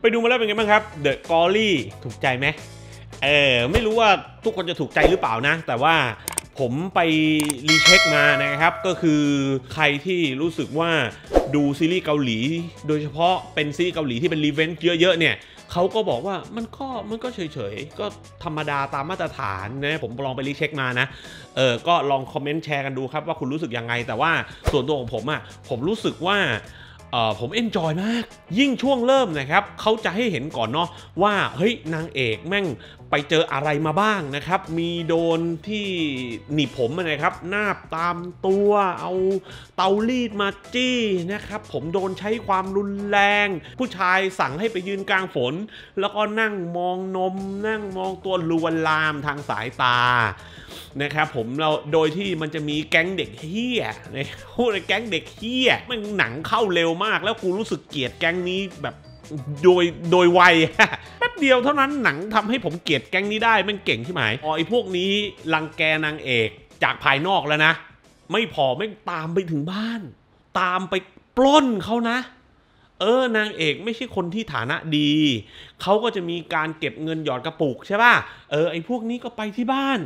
ไปดูมาแล้วเป็นไงบ้างครับ The กอ l l ่ถูกใจไหม เออไม่รู้ว่าทุกคนจะถูกใจหรือเปล่านะ แต่ว่าผมไปรีเช็คมานะครับ ก็คือใครที่รู้สึกว่าดูซีรีส์เกาหลี โดยเฉพาะเป็นซีรีส์เกาหลีที่เป็นรีเวนต์เยอะๆ เนี่ย เขาก็บอกว่า มันก็มันก็เฉยๆ ก็ธรรมดาตามมาตรฐานนะ ผมลองไปรีเช็คมานะ เออก็ลองคอมเมนต์แชร์กันดูครับ ว่าคุณรู้สึกยังไง แต่ว่าส่วนตัวของผมอะ่ะ ผมรู้สึกว่าผมเอนจอยมาก ยิ่งช่วงเริ่มนะครับ เขาจะให้เห็นก่อนเนาะว่าเฮ้ยนางเอกแม่งไปเจออะไรมาบ้างนะครับ มีโดนที่หนีผมนะครับ หน้าตามตัวเอาเตารีดมาจี้นะครับ ผมโดนใช้ความรุนแรง ผู้ชายสั่งให้ไปยืนกลางฝน แล้วก็นั่งมองนม นั่งมองตัวลวนลามทางสายตา นะครับผมเรา โดยที่มันจะมีแก๊งเด็กเฮี้ยนะพูดใแก๊งเด็กเฮี้ยมันหนังเข้าเร็วมาก แล้วกูรู้สึกเกลียดแก๊งนี้แบบโดยโดยไวแป๊บเดียวเท่านั้นหนังทำให้ผมเกลียดแก๊งนี้ได้มันเก่งที่หมายอ๋อไอพวกนี้รังแกนางเอกจากภายนอกแล้วนะ ไม่พอไม่ตามไปถึงบ้าน ตามไปปล้นเขานะเออนางเอกไม่ใช่คนที่ฐานะดีเขาก็จะมีการเก็บเงินหยอดกระปุกใช่ป่ะเออไอ้พวกนี้ก็ไปที่บ้าน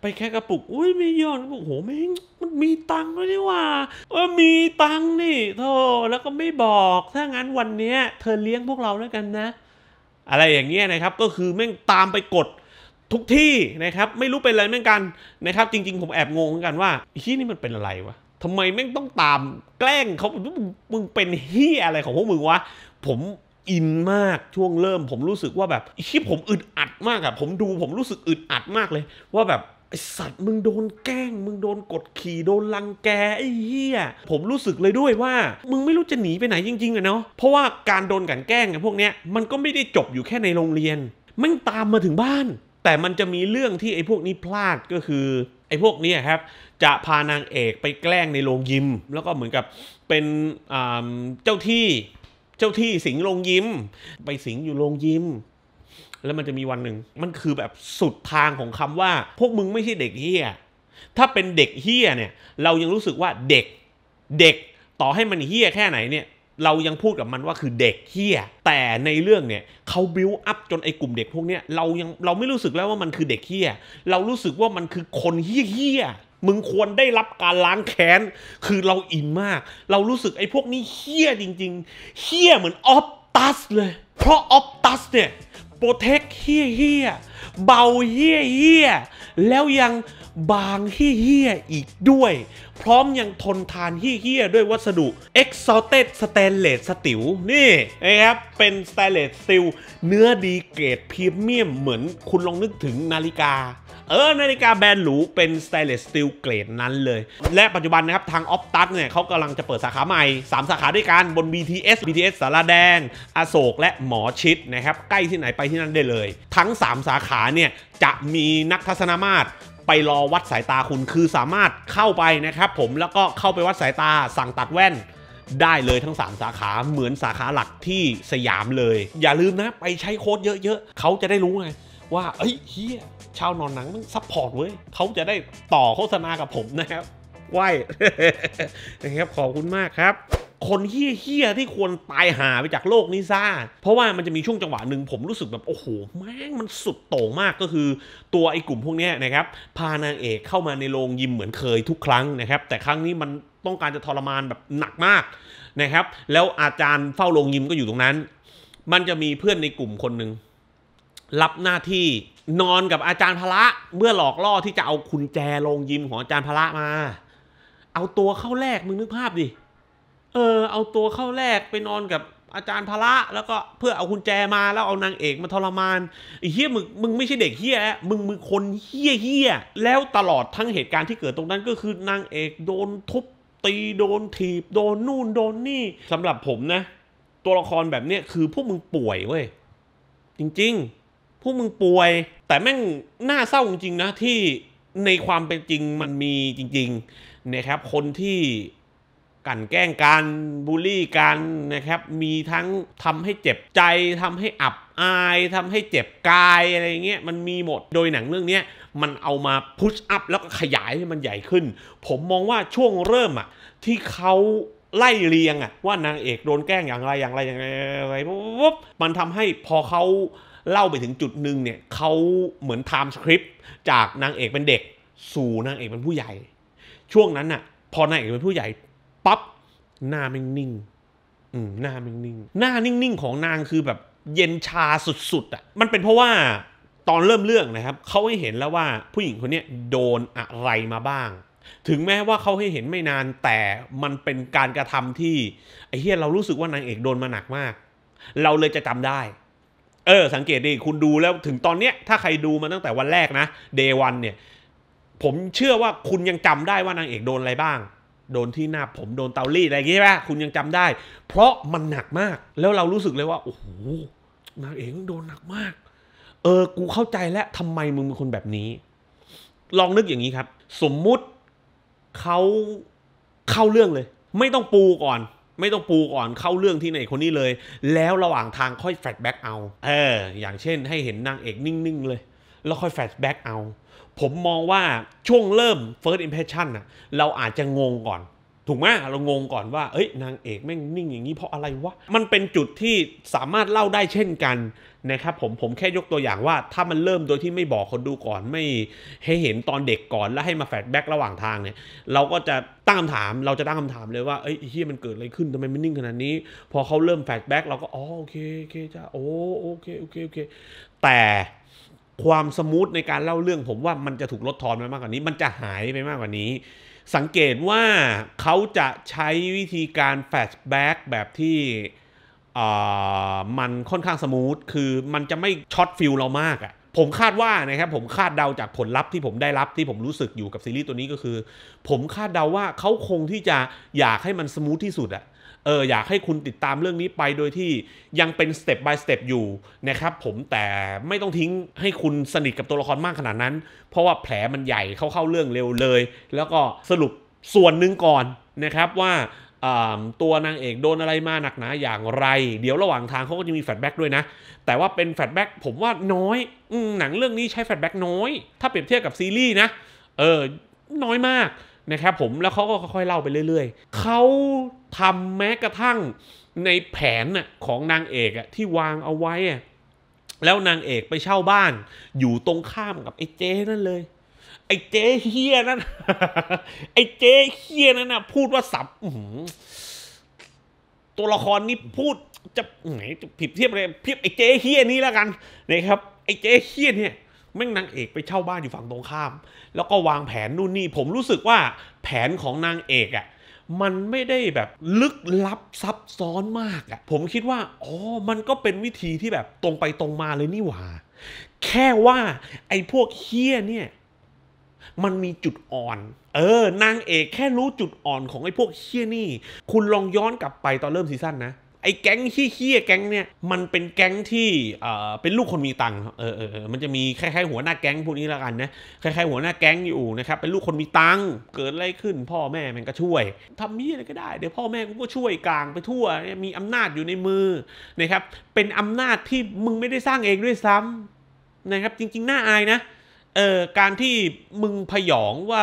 ไปแค่กระปุกอุ้ยไม่หยอดกระปุกโหแม่งมันมีตังค์ด้วนี่ว่าเออมีตังค์นี่ โธ่แล้วก็ไม่บอกถ้างั้นวันเนี้ย เธอเลี้ยงพวกเราแล้วกันนะ อะไรอย่างเงี้ยนะครับก็คือแม่งตามไปกดทุกที่นะครับ ไม่รู้เป็นอะไรเหมือนกันนะครับ จริงๆ ผมแอบงงเหมือนกันว่าที่นี่มันเป็นอะไรวะทำไมแม่งต้องตามแกล้งเขามึงเป็นเฮียอะไรของพวกมึงวะ ผมอินมากช่วงเริ่ม ผมรู้สึกว่าแบบคลิปผมอึดอัดมากอะผมดูผมรู้สึกอึดอัดมากเลย ว่าแบบไอสัตว์มึงโดนแกล้งมึงโดนกดขี่โดนลังแกไอ้เหี้ย ผมรู้สึกเลยด้วยว่า มึงไม่รู้จะหนีไปไหนจริงๆอะเนาะ เพราะว่าการโดนกันแกล้งไอ้พวกเนี้ย มันก็ไม่ได้จบอยู่แค่ในโรงเรียนมึงตามมาถึงบ้าน แต่มันจะมีเรื่องที่ไอ้พวกนี้พลาดก็คือไอ้พวกนี้ครับ จะพานางเอกไปแกล้งในโรงยิม แล้วก็เหมือนกับเป็นเจ้าที่เจ้าที่สิงโรงยิมไปสิงอยู่โรงยิม แล้วมันจะมีวันหนึ่งมันคือแบบสุดทางของคำว่า พวกมึงไม่ใช่เด็กเฮียถ้าเป็นเด็กเฮียเนี่ยเรายังรู้สึกว่าเด็กเด็กต่อให้มันเฮี้ยแค่ไหนเนี่ยเรายังพูดกับมันว่าคือเด็กเฮี้ย แต่ในเรื่อง เนี่ยเขาบิวอัพจนไอ้กลุ่มเด็กพวกเนี้ยเรายังเราไม่รู้สึกแล้วว่ามันคือเด็กเฮี้ย เรารู้สึกว่ามันคือคนเฮี้ยมึงควรได้รับการล้างแค้น คือเราอินมาก เรารู้สึกไอ้พวกนี้เฮี้ยจริง ๆ เฮี้ยเหมือนออฟตัสเลย เพราะออฟตัสเนี่ยโปรเทคเฮี้ยเฮี้ยเบาเฮี้ยเฮี้ยแล้วยังบางเฮี้ยเี้ยอีกด้วย พร้อมยังทนทานเฮี้ยเี้ยด้วยวัสดุ Exalted Stainless Steel นี่นะครับเป็น Stainless Steel เนื้อดีเกรดพรีเมียมเหมือน คุณลองนึกถึงนาฬิกาเออนาฬิกาแบรนด์หรู เป็นสเตเลสสติลเกรดนั้นเลย และปัจจุบันนะครับทางออฟตัสเนี่ยเขากำลังจะเปิดสาขาใหม่ 3 สาขาด้วยกันบน BTS BTS สารแดง อโศกและหมอชิดนะครับใกล้ที่ไหนไปที่นั่นได้เลย ทั้ง 3 สาขาาเนี่ยจะมีนักทัศนมาตรไปรอวัดสายตาคุณ คือสามารถเข้าไปนะครับ ผม แล้วก็เข้าไปวัดสายตาสั่งตัดแว่น ได้เลยทั้ง 3 สาขา เหมือนสาขาหลักที่สยามเลย อย่าลืมนะไปใช้โค้ดเยอะๆเขาจะได้รู้ไง ว่าเฮ้ยเฮียชาวนอนหนังมซัพพอร์ตเว้ยเขาจะได้ต่อโฆษณากับผมนะครับ ไหวนะครับ ขอบคุณมากครับคนเฮี้ยยที่ควรตายหาไปจากโลกนี้ซ่าเพราะว่ามันจะมีช่วงจังหวะหนึ่งผมรู้สึกแบบโอ้โห แม่งมันสุดโต่งมากก็คือ ตัวไอ้กลุ่มพวกนี้นะครับ พานางเอกเข้ามาในโรงยิมเหมือนเคยทุกครั้งนะครับ แต่ครั้งนี้มันต้องการจะทรมานแบบหนักมากนะครับ แล้วอาจารย์เฝ้าโรงยิมก็อยู่ตรงนั้น มันจะมีเพื่อนในกลุ่มคนหนึ่งรับหน้าที่นอนกับอาจารย์พระเมื่อหลอกล่อที่จะเอาคุณแจโรงยิมของอาจารย์พระมา เอาตัวเข้าแรกมึงนึกภาพดิเออเอาตัวเข้าแรกไปนอนกับอาจารย์พระแล้วก็เพื่อเอาคุณแจมาแล้วเอานางเอกมาทรมานไอ้เฮี้ยมึงมึงไม่ใช่เด็กเฮี้ยมึงมึงคนเฮี้ยเฮี้ยแล้วตลอดทั้งเหตุการณ์ที่เกิดตรงนั้นก็คือ นางเอกโดนทุบตีโดนถีบ โดนนู่นโดนนี่สำหรับผมนะ ตัวละครแบบเนี้ยคือพวกมึงป่วยเว้ยจริงๆพวกมึงป่วย แต่แม่งน่าเศร้าจริงนะที่ในความเป็นจริงมันมีจริงๆนะครับ คนที่กันแกล้งการบูลลี่กันนะครับมีทั้งทำให้เจ็บใจทำให้อับอายทำให้เจ็บกายอะไรเงี้ยมันมีหมดโดยหนังเรื่องนี้มันเอามาพุชอัพแล้วก็ขยายให้มันใหญ่ขึ้น ผมมองว่าช่วงเริ่มอะที่เขาไล่เรียงอะว่านางเอกโดนแกล้งอย่างไรอย่างไรอย่างไรอะไรปุ๊บมันทำให้พอเขาเล่าไปถึงจุดหนึ่งเนี่ยเขาเหมือนไทม์สคริปต์จากนางเอกเป็นเด็ก สู่นางเอกเป็นผู้ใหญ่ ช่วงนั้นอะพอนางเอกเป็นผู้ใหญ่ปั๊บหน้าไม่นิ่งอืมหน้าไม่นิ่งหน้านิ่งๆ ของนางคือแบบเย็นชาสุดๆอ่ะมันเป็นเพราะว่าตอนเริ่มเรื่องนะครับ เขาให้เห็นแล้วว่าผู้หญิงคนนี้โดนอะไรมาบ้าง ถึงแม้ว่าเขาให้เห็นไม่นานแต่มันเป็นการกระทำที่ไอ้เฮียเรารู้สึกว่านางเอกโดนมาหนักมาก เราเลยจะจำได้ เออสังเกตดิคุณดูแล้ว ถึงตอนเนี้ย ถ้าใครดูมาตั้งแต่วันแรกนะเดวันเนี่ยผมเชื่อว่าคุณยังจำได้ว่านางเอกโดนอะไรบ้างโดนที่หน้าผมโดนเตารีดอะไรอย่างเงี้ยป่ะ คุณยังจำได้ เพราะมันหนักมาก แล้วเรารู้สึกเลยว่าโอ้โห นางเอกโดนหนักมาก เออ กูเข้าใจแล้วทำไมมึงเป็นคนแบบนี้ ลองนึกอย่างนี้ครับ สมมุติเขาเข้าเรื่องเลย ไม่ต้องปูก่อน ไม่ต้องปูก่อน เข้าเรื่องที่ไหนคนนี้เลย แล้วระหว่างทางค่อยแฟลชแบ็กเอา เออ อย่างเช่น ให้เห็นนางเอกนิ่งๆเลย แล้วค่อยแฟลชแบ็กเอาผมมองว่าช่วงเริ่ม first impression นะเราอาจจะงงก่อน ถูกไหมเรางงก่อนว่า เอ้ยนางเอกแม่งนิ่งอย่างนี้เพราะอะไรวะมันเป็นจุดที่สามารถเล่าได้เช่นกันนะครับผมผมแค่ยกตัวอย่างว่า ถ้ามันเริ่มโดยที่ไม่บอกคนดูก่อนไม่ให้เห็นตอนเด็กก่อน แล้วให้มาแฟลชแบ็กระหว่างทางเนี่ย เราก็จะตั้งคำถามเราจะตั้งคำถามเลยว่าเอ้ยเฮียมันเกิดอะไรขึ้นทำไมมันนิ่งขนาดนี้พอเขาเริ่มแฟลชแบ็กเราก็อ๋อโอเคโอเคจ้าโอโอเคโอเคโอเคแต่ความสมูทในการเล่าเรื่องผมว่ามันจะถูกลดทอนไปมากกว่านี้ มันจะหายไปมากกว่านี้ สังเกตว่าเขาจะใช้วิธีการแฟชแบ็กแบบที่มันค่อนข้างสมูท คือมันจะไม่ช็อตฟิลเรามากอะผมคาดว่านะครับผมคาดเดาจากผลลัพธ์ที่ผมได้รับที่ผมรู้สึกอยู่กับ ซีรีส์ตัวนี้ก็คือ ผมคาดเดาว่าเขาคงที่จะอยากให้มันสมูทที่สุดอะเอออยากให้คุณติดตามเรื่องนี้ไปโดยที่ยังเป็นสเต็ปบายสเต็ปอยู่ นะครับผมแต่ไม่ต้องทิ้งให้คุณสนิทกับตัวละครมากขนาดนั้น เพราะว่าแผลมันใหญ่ เข้าเข้าเรื่องเร็วเลย แล้วก็สรุปส่วนหนึ่งก่อนนะครับว่าตัวนางเอกโดนอะไรมาหนักหนาอย่างไร เดี๋ยวระหว่างทางเขาก็จะมีแฟลชแบ็กด้วยนะ แต่ว่าเป็นแฟลชแบ็กผมว่าน้อยอหนังเรื่องนี้ใช้แฟลชแบ็กน้อย ถ้าเปรียบเทียบกับซีรีส์นะเออน้อยมากนะครับผมแล้วเขาก็ค่อยๆเล่าไปเรื่อยๆเขาทำแม้กระทั่งในแผนของนางเอกที่วางเอาไว้แล้วนางเอกไปเช่าบ้าน อยู่ตรงข้ามกับไอ้เจ้นั่นเลยไอ้เจ้เฮียนั่นไอ้เจ้เฮียนั่นนะพูดว่าสับตัวละครนี้พูดจะไหนจะผิดเทียบอะไรเพียบไอ้เจ้เฮียนี้แล้วกันนะครับไอ้เจ้เฮียเนี่ยแม่งนางเอกไปเช่าบ้านอยู่ฝั่งตรงข้าม แล้วก็วางแผนนู่นนี่ ผมรู้สึกว่าแผนของนางเอกอะ่ะมันไม่ได้แบบลึกลับซับซ้อนมากอะผมคิดว่าอ๋อมันก็เป็นวิธีที่แบบตรงไปตรงมาเลยนี่หว่าแค่ว่า ไอ้พวกเฮี้ยเนี่ย มันมีจุดอ่อน เออนางเอกแค่รู้จุดอ่อนของไอ้พวกเฮี้ยนี่ คุณลองย้อนกลับไปตอนเริ่มซีซั่นนะไอ้แก๊งขี้เี้ยแก๊งเนี่ย มันเป็นแก๊งที่เออเป็นลูกคนมีตังค์เออเออมันจะมีคล้ายๆหัวหน้าแก๊งพวกนี้ละกันนะคล้ายๆหัวหน้าแก๊งอยู่นะครับเป็นลูกคนมีตังค์เกิดอะไรขึ้น พ่อแม่มันก็ช่วยทำมีอะไรก็ได้เดี๋ยวพ่อแม่กูก็ช่วยกลางไปทั่วมีอำนาจอยู่ในมือนะครับ เป็นอำนาจที่มึงไม่ได้สร้างเองด้วยซ้ำนะครับ จริงๆน่าอายนะเออการที่มึงพยองว่า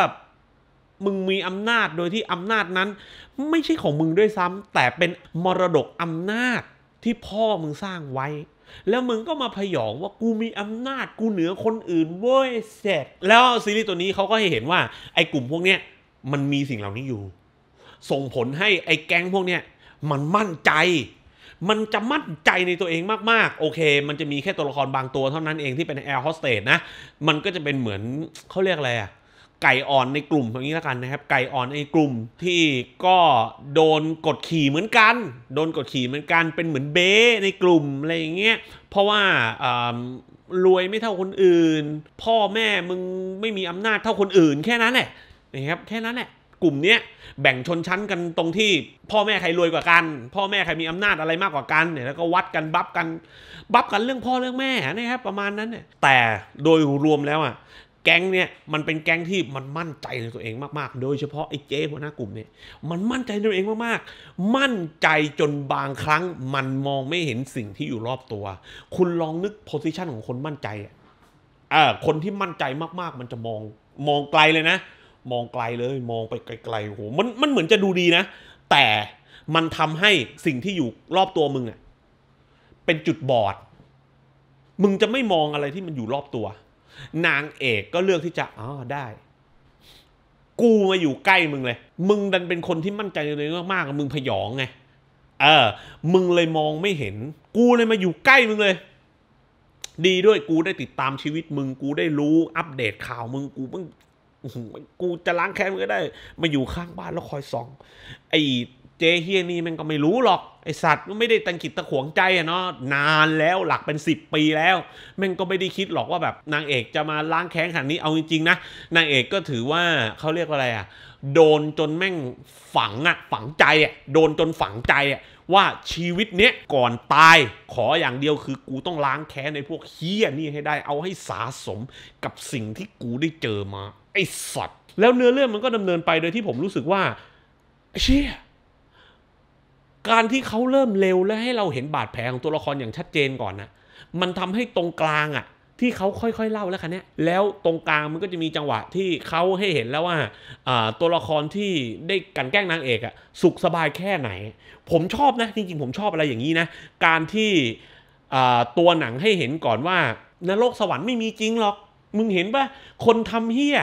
มึงมีอำนาจโดยที่อำนาจนั้น ไม่ใช่ของมึงด้วยซ้ำแต่เป็นมรดกอำนาจที่พ่อมึงสร้างไว้ แล้วมึงก็มาพยองว่ากูมีอำนาจกูเหนือคนอื่นเว้ยเสร็จแล้วซีรีส์ตัวนี้เขาก็ให้เห็นว่าไอ้กลุ่มพวกเนี้ย มันมีสิ่งเหล่านี้อยู่ ส่งผลให้ไอ้แก๊งพวกเนี้ยมันมั่นใจ มันจะมั่นใจในตัวเองมากๆ โอเค มันจะมีแค่ตัวละครบางตัวเท่านั้นเองที่เป็นแอร์โฮสเตสนะมันก็จะเป็นเหมือนเขาเรียกอะไรอะไก่อ่อนในกลุ่มอย่างนี้แล้วกันนะครับไก่อ่อนในกลุ่มที่ก็โดนกดขี่เหมือนกัน โดนกดขี่เหมือนกันเป็นเหมือนเบ้ในกลุ่มอะไรอย่างเงี้ยเพราะว่ารวยไม่เท่าคนอื่น พ่อแม่มึงไม่มีอำนาจเท่าคนอื่น แค่นั้นแหละนะครับแค่นั้นแหละกลุ่มเนี้ยแบ่งชนชั้นกันตรงที่ พ่อแม่ใครรวยกว่ากัน พ่อแม่ใครมีอำนาจอะไรมากกว่ากันเนี่ยแล้วก็วัดกันบัฟกันบัฟกันเรื่องพ่อเรื่องแม่นะครับประมาณนั้นเนี่ยแต่โดยรวมแล้วอ่ะแก๊งเนี่ยมันเป็นแก๊งที่มันมั่นใจในตัวเองมากๆ โดยเฉพาะไอ้เจ๊หัวหน้ากลุ่มเนี่ยมันมั่นใจในตัวเองมากๆ มั่นใจจนบางครั้ง มันมองไม่เห็นสิ่งที่อยู่รอบตัว คุณลองนึกโพสิชันของคนมั่นใจอ่าคนที่มั่นใจมากๆ มันจะมองมองไกลเลยนะ มองไกลเลย มองไปไกลๆโ้มันมันเหมือนจะดูดีนะ แต่มันทำให้สิ่งที่อยู่รอบตัวมึงอ่ะ เป็นจุดบอด มึงจะไม่มองอะไรที่มันอยู่รอบตัวนางเอกก็เลือกที่จะอ๋อได้ กูมาอยู่ใกล้มึงเลย มึงดันเป็นคนที่มั่นใจในตัวเองมากๆมึงพยองไงเออมึงเลยมองไม่เห็น กูเลยมาอยู่ใกล้มึงเลย ดีด้วยกูได้ติดตามชีวิตมึงกูได้รู้อัปเดตข่าว มึง กูมึงกูจะล้างแค้นมึงก็ได้ มาอยู่ข้างบ้านแล้วคอยส่องไอเจเฮียนี่มันก็ไม่รู้หรอกไอสัตว์มันไม่ได้ตังกิดตะขวงใจอะเนาะนานแล้วหลักเป็น10ปีแล้วมันก็ไม่ได้คิดหรอกว่าแบบนางเอกจะมาล้างแค้นขนาดนี้เอาจริงๆนะนางเอกก็ถือว่าเขาเรียกว่าอะไรอะโดนจนแม่งฝังอะฝังใจอะโดนจนฝังใจอะว่าชีวิตเนี้ยก่อนตาย ขออย่างเดียวคือกูต้องล้างแค้นในพวกเฮียนี่ให้ได้เอาให้สาสมกับสิ่งที่กูได้เจอมาไอสัตว์แล้วเนื้อเรื่องมันก็ดำเนินไปโดยที่ผมรู้สึกว่าเชี่ยการที่เขาเริ่มเร็วและให้เราเห็นบาดแผลของตัวละครอย่างชัดเจนก่อนนะมันทำให้ตรงกลางอะ่ะ ที่เขาค่อยๆเล่าแล้วคันนี้แล้วตรงกลางมันก็จะมีจังหวะที่เขาให้เห็นแล้วว่าตัวละครที่ได้กันแกล้งนางเอกอะสุขสบายแค่ไหน ผมชอบนะจริงๆผมชอบอะไรอย่างนี้นะการที่ตัวหนังให้เห็นก่อนว่านรกสวรรค์ไม่มีจริงหรอก มึงเห็นปะคนทำเฮี้ย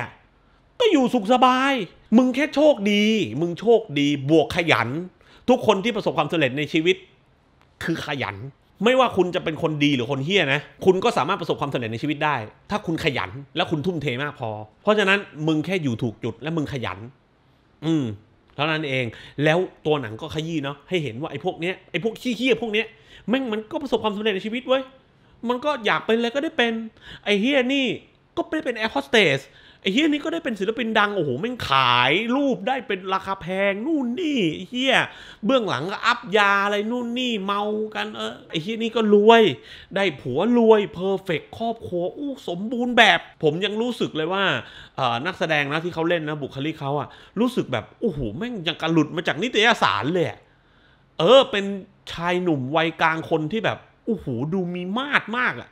ก็อยู่สุขสบาย มึงแค่โชคดี มึงโชคดีบวกขยันทุกคนที่ประสบความสำเร็จในชีวิตคือขยัน ไม่ว่าคุณจะเป็นคนดีหรือคนเฮี้ยนะ คุณก็สามารถประสบความสำเร็จในชีวิตได้ ถ้าคุณขยันและคุณทุ่มเทมากพอเพราะฉะนั้นมึงแค่อยู่ถูกจุด และมึงขยัน อืมเท่านั้นเอง แล้วตัวหนังก็ขยี้เนาะให้เห็นว่าไอ้พวกเนี้ยไอ้พวกขี้เฮี้ยพวกเนี้ยแม่งมันก็ประสบความสำเร็จในชีวิตเว้ยมันก็อยากเป็นอะไรก็ได้เป็นไอ้เฮี้ยนี่ก็ไปด้เป็นแอร์โฮสเตสไอ้เฮียนี้ก็ได้เป็นศิลปินดังโอ้โหแม่งขายรูปได้เป็นราคาแพง นู่นนี่เฮียเบื้องหลังก็อัพยาอะไร นู่นนี่เมากันเออ ไอ้เฮียนี้ก็รวย ได้ผัวรวยเพอร์เฟกครอบครัว อู้สมบูรณ์แบบ ผมยังรู้สึกเลยว่า นักแสดงนะที่เขาเล่นนะบุคลิกเขาอะรู้สึกแบบโอ้โหแม่งยังกระหลุดมาจากนิตยสารเลยเออเป็นชายหนุ่มวัยกลางคนที่แบบโอ้โหดูมีมาดมากอะ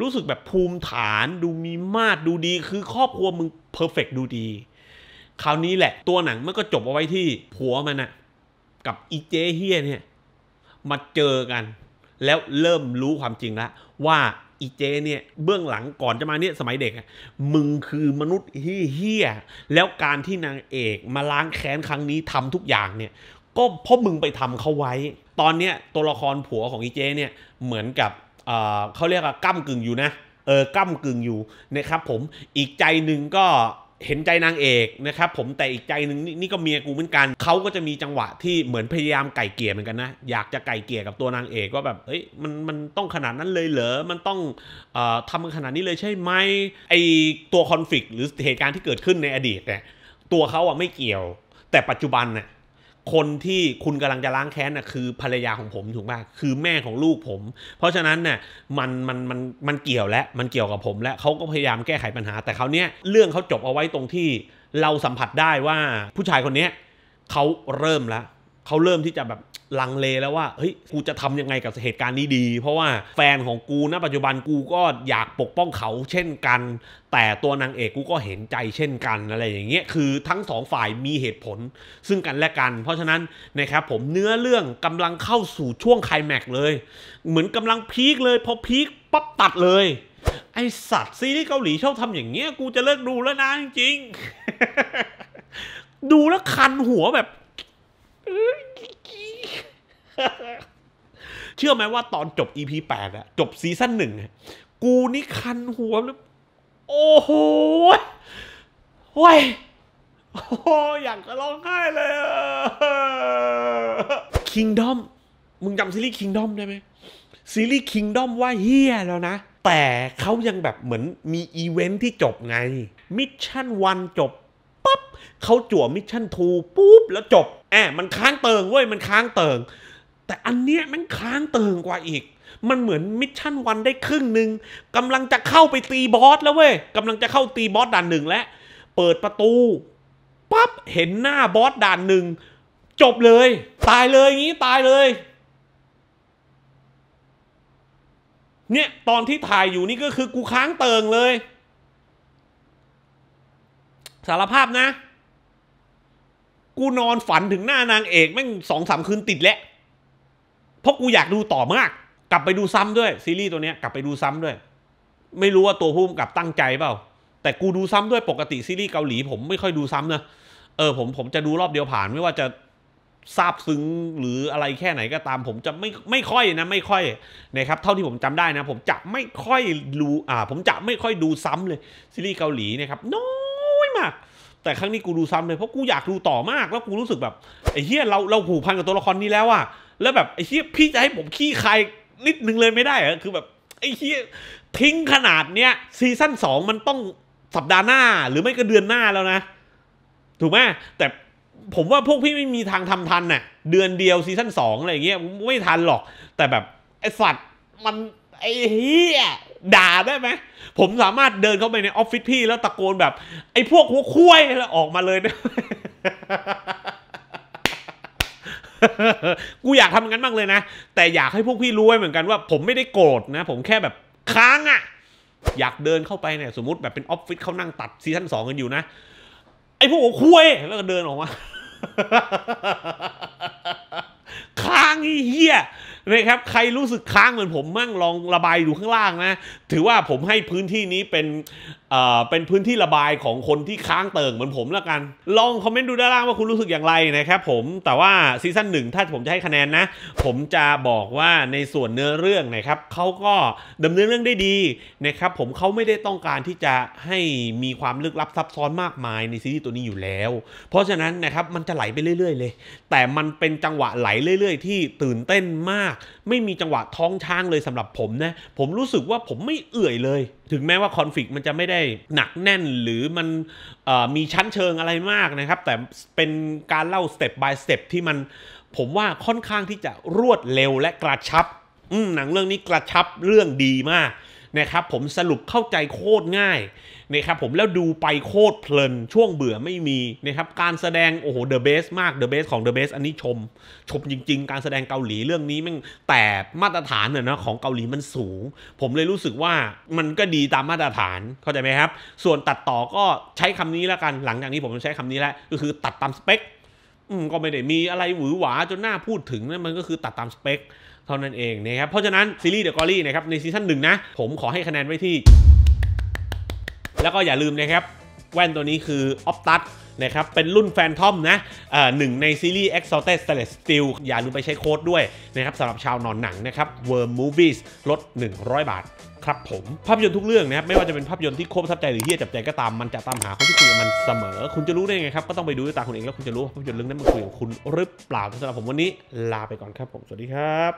รู้สึกแบบภูมิฐานดูมีมาตรดูดีคือครอบครัวมึงเพอร์เฟกดูดี คราวนี้แหละตัวหนัง มันก็จบเอาไว้ที่ผัวมันอะกับอีเจเฮียเนี่ย มาเจอกัน แล้วเริ่มรู้ความจริงละวว่าอีเจเนี่ย เบื้องหลังก่อนจะมาเนี่ยสมัยเด็ก มึงคือมนุษย์เฮี้ยแล้วการที่นางเอกมาล้างแค้นครั้งนี้ทำทุกอย่างเนี่ย ก็เพราะมึงไปทำเขาไว้ ตอนเนี้ยตัวละครผัวของอีเจเนี่ยเหมือนกับเขาเรียกว่าก้ากึ่งอยู่นะ เออก้ากึ่งอยู่นะครับผม อีกใจหนึ่งก็เห็นใจนางเอกนะครับ ผม แต่อีกใจหนึ่งนี่ก็เมียกูเหมือนกันเขาก็จะมีจังหวะที่เหมือนพยายามไก่เกี่ยเหมือนกันนะ อยากจะไก่เกี่ยกับตัวนางเอกว่าแบบ เฮ้ย มันมันต้องขนาดนั้นเลยเหรอ มันต้องอทำนขนาดนี้เลยใช่ไหมไอตัวคอนฟ lict หรือเหตุการณ์ที่เกิดขึ้นในอดีตเนี่ยตัวเขาอ่ะไม่เกี่ยว แต่ปัจจุบันเนี่ยคนที่คุณกำลังจะล้างแค้นนะ่ะคือภรรยาของผมถูกไหมคือแม่ของลูกผม เพราะฉะนั้นนะ่ะมันมันมันมันเกี่ยวและมันเกี่ยวกับผมและเขาก็พยายามแก้ไขปัญหา แต่เขาเนี้ยเรื่องเขาจบเอาไว้ตรงที่เราสัมผัสได้ว่าผู้ชายคนเนี้ยเขาเริ่มแล้วเขาเริ่มที่จะแบบลังเลแล้วว่าเฮ้ยกูจะทำยังไงกับเหตุการณ์นี้ดี เพราะว่าแฟนของกู ณ ปัจจุบันกูก็อยากปกป้องเขาเช่นกัน แต่ตัวนางเอกกูก็เห็นใจเช่นกันอะไรอย่างเงี้ย คือทั้งสองฝ่ายมีเหตุผลซึ่งกันและกัน เพราะฉะนั้นนะครับผมเนื้อเรื่องกำลังเข้าสู่ช่วงไคลแม็กเลย เหมือนกำลังพีคเลยพอพีคปั๊บตัดเลย ไอสัตว์ซีรีส์เกาหลีชอบทำอย่างเงี้ยกูจะเลิกดูแล้วนะจริงๆดูแล้วคันหัวแบบเชื่อไหมว่าตอนจบ EP แปดอะจบซีซั่นหนึ่งกูนี่คันหัวแล้วโอ้โหวอ้ยโอ้อยากจะร้องไห้เลย Kingdom มึงจำซีรีส์ Kingdom ได้ไหม ซีรีส์ Kingdom ว่าเฮียแล้วนะ แต่เขายังแบบเหมือนมีอีเวนท์ที่จบไง มิชชั่นวันจบปั๊บ เขาจั่วมิชชั่นทูปุ๊บ แล้วจบอะมันค้างเติงเว้ยมันค้างเติงแต่อันเนี้ยมันค้างเติงกว่าอีก มันเหมือนมิชชั่นวันได้ครึ่งหนึ่งกำลังจะเข้าไปตีบอสแล้วเว้ยกำลังจะเข้าตีบอสด่านหนึ่งแล้วเปิดประตูปั๊บเห็นหน้าบอสด่านหนึ่งจบเลย ตายเลยอย่างนี้ตายเลยเนี่ยตอนที่ถ่ายอยู่นี่ก็คือกูค้างเติงเลย สารภาพนะกูนอนฝันถึงหน้านางเอกแม่งสองสามคืนติดแหละ เพราะกูอยากดูต่อมาก กลับไปดูซ้ำด้วย ซีรีส์ตัวเนี้ยกลับไปดูซ้ำด้วย ไม่รู้ว่าตัวุูมกับตั้งใจเปล่า แต่กูดูซ้ำด้วยปกติซีรีส์เกาหลี ผมไม่ค่อยดูซ้ำนะเออผมผมจะดูรอบเดียวผ่านไม่ว่าจะซาบซึ้งหรืออะไรแค่ไหนก็ตามผมจะไม่ไม่ค่อยนะ ไม่ค่อย นะครับ เท่าที่ผมจำได้นะ ผมจะไม่ค่อยดูอ่า ผมจะไม่ค่อยดูซ้ำเลย ซีรีส์เกาหลีนะครับน้อยมากแต่ครั้งนี้กูดูซ้ำเลย เพราะกูอยากดูต่อมาก แล้วกูรู้สึกแบบไอ้เฮียเราเราผูกพันกับตัวละครนี้แล้วอะแล้วแบบไอ้เฮียพี่จะให้ผมขี้ใครนิดนึงเลยไม่ได้อะคือแบบไอ้เฮียทิ้งขนาดเนี้ยซีซั่นสองมันต้องสัปดาห์หน้าหรือไม่ก็เดือนหน้าแล้วนะ ถูกไหมแต่ผมว่าพวกพี่ไม่มีทางทำทันนะ่ะเดือนเดียวซีซั่นสองอะไรเงี้ยไม่ทันหรอก แต่แบบไอ้สัตว์มันไอ้เฮียด่าได้ไหมผมสามารถเดินเข้าไปในออฟฟิศพี่แล้วตะโกนแบบ ไอ้พวกหัวคุ้ยแล้วออกมาเลยนะกูอยากทำงั้นบ้างเลยนะ แต่อยากให้พวกพี่รู้ไว้เหมือนกันว่า ผมไม่ได้โกรธนะ ผมแค่แบบค้างอะ่ะ อยากเดินเข้าไปเนี่ยสมมติแบบเป็นออฟฟิศเขานั่งตัดซีซั่นสองกันอยู่นะ ไอ้พวกหัวคุ้ยแล้วก็เดินออกมา ค้างเฮียนะครับใครรู้สึกค้างเหมือนผมมั่งลองระบายดูข้างล่างนะ ถือว่าผมให้พื้นที่นี้เป็นเป็นพื้นที่ระบายของคนที่ค้างเติ่งเหมือนผมแล้วกัน ลองคอมเมนต์ดูด้านล่างว่าคุณรู้สึกอย่างไรนะครับผม แต่ว่าซีซั่นหนึ่งถ้าผมจะให้คะแนนนะ ผมจะบอกว่าในส่วนเนื้อเรื่องนะครับเขาก็ดำเนินเรื่องได้ดีนะครับ ผมเขาไม่ได้ต้องการที่จะให้มีความลึกลับซับซ้อนมากมายในซีรีส์ตัวนี้อยู่แล้ว เพราะฉะนั้นนะครับมันจะไหลไปเรื่อยๆเลยแต่มันเป็นจังหวะไหลเรื่อยๆ ที่ตื่นเต้นมากไม่มีจังหวะท้องช้างเลยสำหรับผมนะ ผมรู้สึกว่าผมไม่เอื่อยเลย ถึงแม้ว่าคอนฟ lict มันจะไม่ได้หนักแน่นหรือมันมีชั้นเชิงอะไรมากนะครับ แต่เป็นการเล่าสเต็ปบายสเต็ปที่มัน ผมว่าค่อนข้างที่จะรวดเร็วและกระชับหนังเรื่องนี้กระชับเรื่องดีมากนะครับผมสรุปเข้าใจโคตรง่ายนะครับผมแล้วดูไปโคตรเพลินช่วงเบื่อไม่มีนะครับการแสดงโอ้โหเดอะเบสมากเดอะเบสของเดอะเบสอันนี้ชม ชมจริง ๆ การแสดงเกาหลีเรื่องนี้มันแต่มาตรฐานน่ยนะของเกาหลีมันสูง ผมเลยรู้สึกว่ามันก็ดีตามมาตรฐานเข้าใจไหมครับ ส่วนตัดต่อก็ใช้คำนี้แล้วกันหลังจากนี้ผมจะใช้คำนี้แล้วก็คือตัดตามสเปคอืมก็ไม่ได้มีอะไรหวือหวาจนน่าพูดถึงนั่นมันก็คือตัดตามสเปค เท่านั้นเองนะครับ เพราะฉะนั้น ซีรีส์เดอะกอรี่นะครับในซีซั่นหนึ่งนะ ผมขอให้คะแนนไว้ที่ แล้วก็อย่าลืมนะครับ แว่นตัวนี้คือออฟตัสนะครับ เป็นรุ่นแฟนทอมนะหนึ่งในซีรีส์ Exalted Stainless Steel อย่าลืมไปใช้โค้ดด้วยนะครับสำหรับชาวนอนหนังนะครับ Worm Movies ลด 100 บาทครับผมภาพยนตร์ทุกเรื่องนะครับ ไม่ว่าจะเป็นภาพยนตร์ที่โคบทับใจ หรือเฮี้ยจับใจก็ตามมันจะตามหาคนที่คุยกับมันเสมอ คุณจะรู้ได้ไงครับ ก็ต้องไปดูด้วยตาคุณเองแล้ว คุณจะรู้ภาพยนตร์เรื่องนั้นมันคุยกับคุณ หรือเปล่าสำหรับผมวันนี้ ลาไปก่อนครับผมสวัสดีครับ